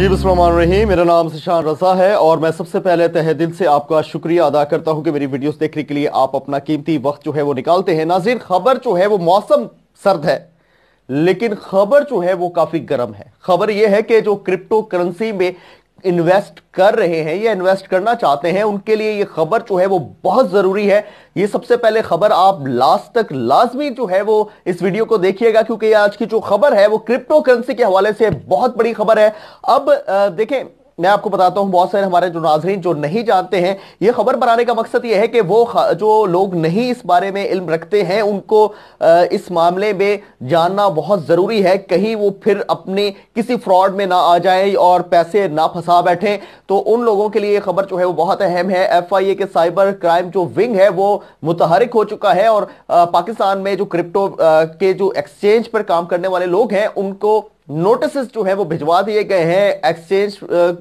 रही मेरा नाम सुशान रजा है और मैं सबसे पहले तह दिल से आपका शुक्रिया अदा करता हूं कि मेरी वीडियोस देखने के लिए आप अपना कीमती वक्त जो है वो निकालते हैं नाजिर खबर जो है वो मौसम सर्द है लेकिन खबर जो है वो काफी गर्म है खबर यह है कि जो क्रिप्टो करेंसी में इन्वेस्ट कर रहे हैं या इन्वेस्ट करना चाहते हैं उनके लिए ये खबर जो है वो बहुत ज़रूरी है ये सबसे पहले खबर आप लास्ट तक लाजमी जो है वो इस वीडियो को देखिएगा क्योंकि आज की जो खबर है वो क्रिप्टो करेंसी के हवाले से बहुत बड़ी खबर है अब देखें मैं आपको बताता हूं बहुत सारे हमारे जो नाजरीन जो नहीं जानते हैं ये खबर बनाने का मकसद ये है कि वो जो लोग नहीं इस बारे में इल्म रखते हैं उनको इस मामले में जानना बहुत ज़रूरी है कहीं वो फिर अपने किसी फ्रॉड में ना आ जाए और पैसे ना फंसा बैठे तो उन लोगों के लिए ये खबर जो है वो बहुत अहम है एफ आई ए के साइबर क्राइम जो विंग है वो मुतहरक हो चुका है और पाकिस्तान में जो क्रिप्टो के जो एक्सचेंज पर काम करने वाले लोग हैं उनको नोटिस जो है वो भिजवा दिए गए हैं एक्सचेंज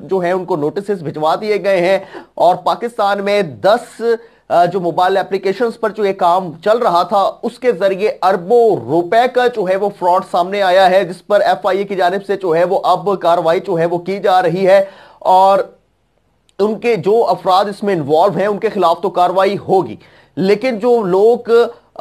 जो है उनको नोटिस भिजवा दिए गए हैं और पाकिस्तान में दस जो मोबाइल एप्लीकेशन पर जो ये काम चल रहा था उसके जरिए अरबों रुपए का जो है वो फ्रॉड सामने आया है जिस पर एफआईए की जानब से जो है वो अब कार्रवाई जो है वो की जा रही है और उनके जो अफराद इसमें इन्वॉल्व हैं उनके खिलाफ तो कार्रवाई होगी लेकिन जो लोग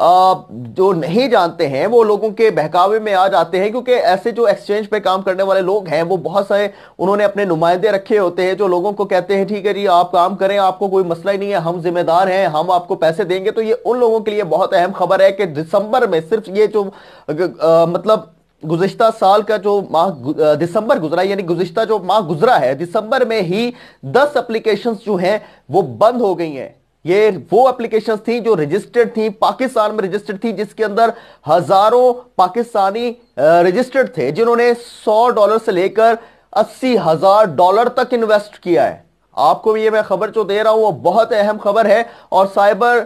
जो नहीं जानते हैं वो लोगों के बहकावे में आ जाते हैं क्योंकि ऐसे जो एक्सचेंज पे काम करने वाले लोग हैं वो बहुत सारे उन्होंने अपने नुमाइंदे रखे होते हैं जो लोगों को कहते हैं ठीक है जी आप काम करें आपको कोई मसला ही नहीं है हम जिम्मेदार हैं हम आपको पैसे देंगे तो ये उन लोगों के लिए बहुत अहम खबर है कि दिसंबर में सिर्फ ये जो आ, मतलब गुजशत साल का जो माह दिसंबर गुजरा यानी गुजशत जो माह गुजरा है दिसंबर में ही दस एप्लीकेशन जो हैं वो बंद हो गई हैं ये वो एप्लीकेशन थी जो रजिस्टर्ड थी पाकिस्तान में रजिस्टर्ड थी जिसके अंदर हजारों पाकिस्तानी रजिस्टर्ड थे जिन्होंने 100 डॉलर से लेकर अस्सी हजार डॉलर तक इन्वेस्ट किया है आपको ये मैं खबर जो दे रहा हूं वो बहुत अहम खबर है और साइबर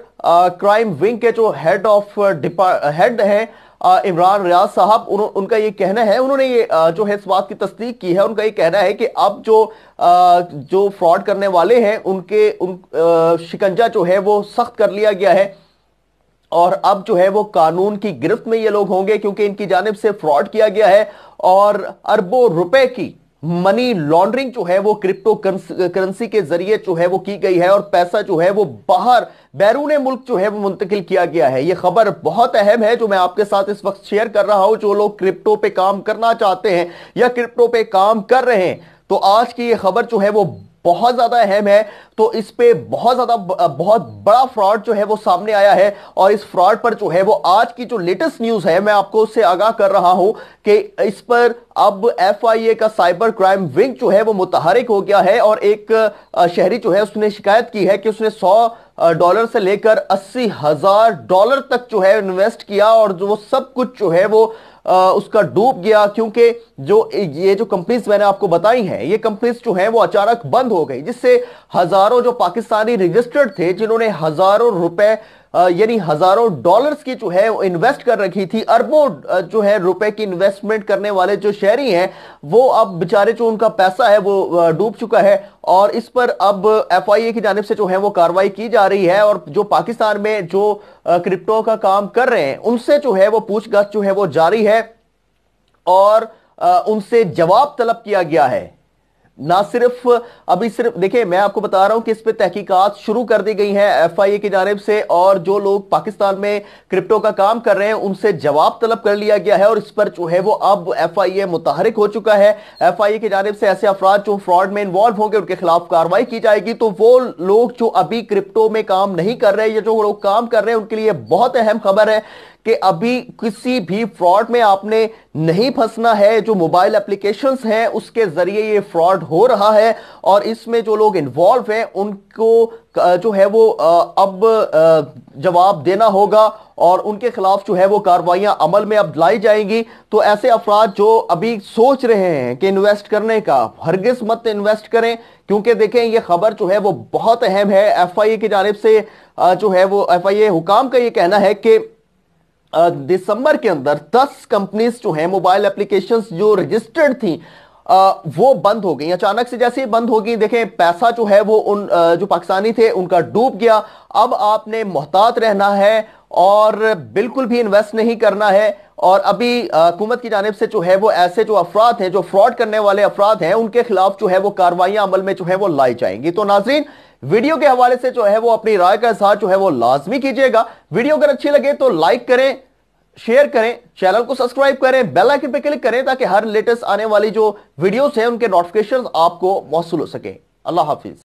क्राइम विंग के जो हेड ऑफ हेड है इमरान रियाज साहब उन, उनका ये कहना है उन्होंने ये जो है इस बात की तस्दीक की है उनका ये कहना है कि अब जो जो फ्रॉड करने वाले हैं उनके उन शिकंजा जो है वो सख्त कर लिया गया है और अब जो है वो कानून की गिरफ्त में ये लोग होंगे क्योंकि इनकी जानब से फ्रॉड किया गया है और अरबों रुपए की मनी लॉन्ड्रिंग जो है वो क्रिप्टो करेंसी के जरिए जो है वो की गई है और पैसा जो है वो बाहर बैरून मुल्क जो है वो मुंतकिल किया गया है ये खबर बहुत अहम है जो मैं आपके साथ इस वक्त शेयर कर रहा हूं जो लोग क्रिप्टो पे काम करना चाहते हैं या क्रिप्टो पे काम कर रहे हैं तो आज की ये खबर जो है वो बहुत ज्यादा अहम है तो इस पे बहुत ज्यादा बहुत बड़ा फ्रॉड जो है वो सामने आया है और इस फ्रॉड पर जो है वो आज की जो लेटेस्ट न्यूज है मैं आपको उससे आगाह कर रहा हूं कि इस पर अब एफआईए का साइबर क्राइम विंग जो है वो मुतहरिक हो गया है और एक शहरी जो है उसने शिकायत की है कि उसने सौ डॉलर से लेकर अस्सी हजार डॉलर तक जो है इन्वेस्ट किया और जो वो सब कुछ जो है वो आ, उसका डूब गया क्योंकि जो ये जो कंपनीज मैंने आपको बताई हैं ये कंपनीज जो हैं वो अचानक बंद हो गई जिससे हजारों जो पाकिस्तानी रजिस्टर्ड थे जिन्होंने हजारों रुपए यानी हजारों डॉलर्स की जो है इन्वेस्ट कर रखी थी अरबों जो है रुपए की इन्वेस्टमेंट करने वाले जो शहरी हैं वो अब बेचारे जो उनका पैसा है वो डूब चुका है और इस पर अब एफ की जानब से जो है वो कार्रवाई की जा रही है और जो पाकिस्तान में जो क्रिप्टो का काम कर रहे हैं उनसे जो है वो पूछताछ जो है वो जारी है और उनसे जवाब तलब किया गया है ना सिर्फ अभी सिर्फ देखिए मैं आपको बता रहा हूं कि इस पर तहकीकत शुरू कर दी गई है एफ आई ए की जानब से और जो लोग पाकिस्तान में क्रिप्टो का काम कर रहे हैं उनसे जवाब तलब कर लिया गया है और इस पर जो है वो अब एफ आई ए मुतहरक हो चुका है एफ आई ए की जानब से ऐसे अफराद जो फ्रॉड में इन्वॉल्व होंगे उनके खिलाफ कार्रवाई की जाएगी तो वो लोग जो अभी क्रिप्टो में काम नहीं कर रहे या जो लोग काम कर रहे हैं उनके लिए बहुत अहम खबर है कि अभी किसी भी फ्रॉड में आपने नहीं फंसना है जो मोबाइल एप्लीकेशंस हैं उसके जरिए ये फ्रॉड हो रहा है और इसमें जो लोग इन्वॉल्व हैं उनको जो है वो अब जवाब देना होगा और उनके खिलाफ जो है वो कार्रवाइयां अमल में अब लाई जाएंगी तो ऐसे अफराद जो अभी सोच रहे हैं कि इन्वेस्ट करने का हरगिज मत इन्वेस्ट करें क्योंकि देखें ये खबर जो है वो बहुत अहम है एफ आई ए की जानब से जो है वो एफ आई ए हुकाम का ये कहना है कि दिसंबर के अंदर 10 कंपनीज जो है मोबाइल एप्लीकेशंस जो रजिस्टर्ड थी वो बंद हो गई अचानक से जैसे ही बंद हो गई देखें पैसा जो है वो उन जो पाकिस्तानी थे उनका डूब गया अब आपने मोहतात रहना है और बिल्कुल भी इन्वेस्ट नहीं करना है और अभी हुकूमत की जानब से जो है वो ऐसे जो अफराद हैं जो फ्रॉड करने वाले अफराद हैं उनके खिलाफ जो है वो कार्रवाइयां अमल में जो है वो लाई जाएंगी तो नाजरीन वीडियो के हवाले से जो है वो अपनी राय का इजहार जो है वो लाजमी कीजिएगा वीडियो अगर अच्छी लगे तो लाइक करें शेयर करें चैनल को सब्सक्राइब करें बेल आइकन पर क्लिक करें ताकि हर लेटेस्ट आने वाली जो वीडियोस हैं उनके नोटिफिकेशन आपको मौसू हो सके अल्लाह हाफिज